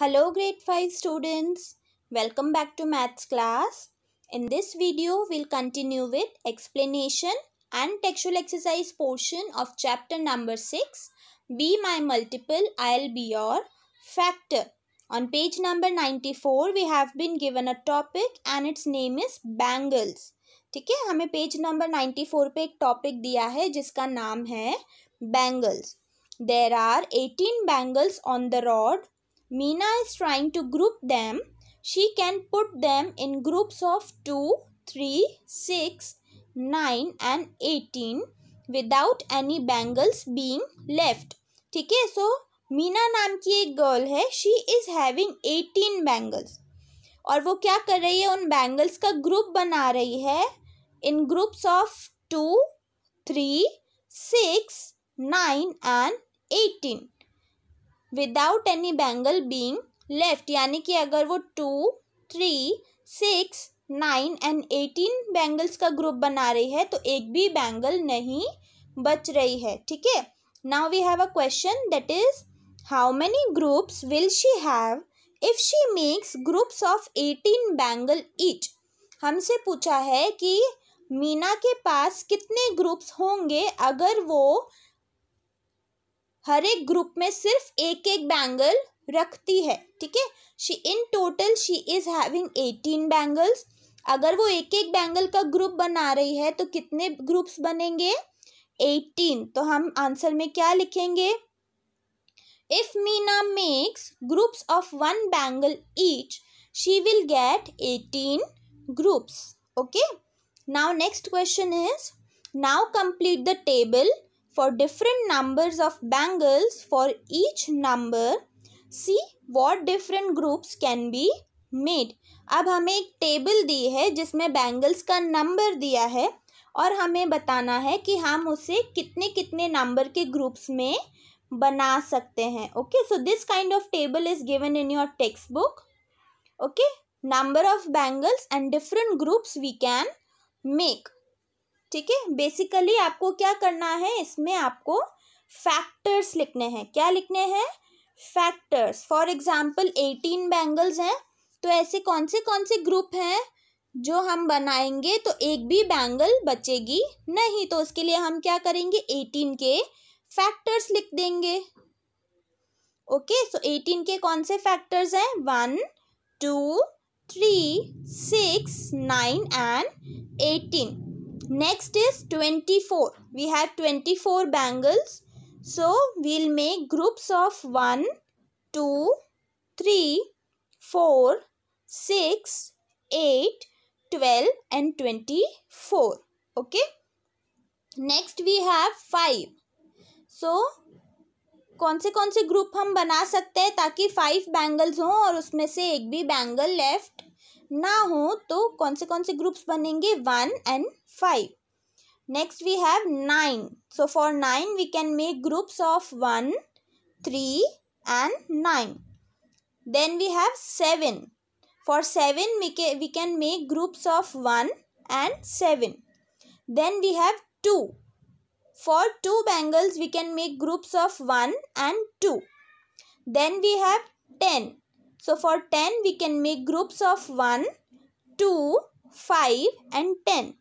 Hello grade 5 students. Welcome back to maths class. In this video, we'll continue with explanation and textual exercise portion of chapter number 6. Be my multiple, I'll be your factor. On page number 94, we have been given a topic and its name is bangles. ठीक है हमें page number 94 पे एक topic दिया है जिसका नाम है Bangles. There are 18 Bangles on the rod. Meena is trying to group them. She can put them in groups of 2, 3, 6, 9 and 18 without any bangles being left ठीक है सो मीना नाम की एक गर्ल है she is having eighteen bangles और वो क्या कर रही है उन बैंगल्स का ग्रुप बना रही है in groups of two three six nine and eighteen without any bangle being left यानी कि अगर वो two three six nine and eighteen bangles का ग्रुप बना रही है तो एक भी बैंगल नहीं बच रही है ठीक है now we have a question that is how many groups will she have if she makes groups of eighteen bangle each हमसे पूछा है कि मीना के पास कितने ग्रुप्स होंगे अगर वो हर एक ग्रुप में सिर्फ एक एक बैंगल रखती है ठीक है she in total she is having eighteen bangles अगर वो एक एक बैंगल का ग्रुप बना रही है तो कितने ग्रुप्स बनेंगे एटीन तो हम आंसर में क्या लिखेंगे if Meena makes groups of one bangle each she will get eighteen groups okay now next question is now complete the table for different numbers of bangles for each number see what different groups can be made अब हमें एक table दी है जिसमें bangles का number दिया है और हमें बताना है कि हम उसे कितने कितने नंबर के ग्रुप्स में बना सकते हैं okay so this kind of table is given in your text book okay number of bangles and different groups we can make ठीक है बेसिकली आपको क्या करना है इसमें आपको फैक्टर्स लिखने हैं क्या लिखने हैं factors for example eighteen bangles हैं तो ऐसे कौन से कौन से ग्रुप हैं जो हम बनाएंगे तो एक भी बैंगल बचेगी नहीं तो उसके लिए हम क्या करेंगे एटीन के फैक्टर्स लिख देंगे ओके सो एटीन के कौन से फैक्टर्स हैं one two three six nine and eighteen next is 24 we have 24 bangles so we'll make groups of 1 2 3 4 6 8 12 and 24 okay next we have five so कौन से कौन से ग्रुप हम बना सकते हैं ताकि फाइव बैंगल्स हों और उसमें से एक भी बैंगल लेफ्ट ना हो तो कौन से कौन से ग्रुप्स बनेंगे one and five next we have nine so for nine we can make groups of one three and nine then we have seven for seven we can make groups of one and seven then we have two for two bangles we can make groups of one and two then we have ten So for 10 we can make groups of 1, 2, 5 and 10.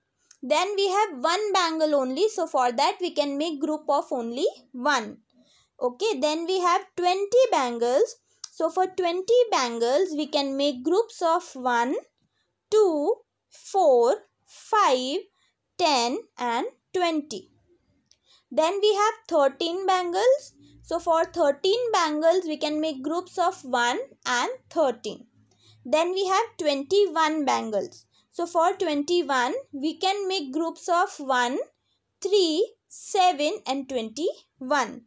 Then we have one bangle only. So for that we can make group of only 1. Okay then we have 20 bangles. So for 20 bangles we can make groups of 1, 2, 4, 5, 10 and 20. Then we have 13 bangles. So for 13 bangles, we can make groups of 1 and 13. Then we have 21 bangles. So for 21, we can make groups of 1, 3, 7 and 21.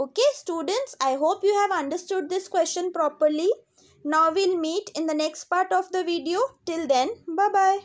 Okay students, I hope you have understood this question properly. Now we'll meet in the next part of the video. Till then, bye-bye.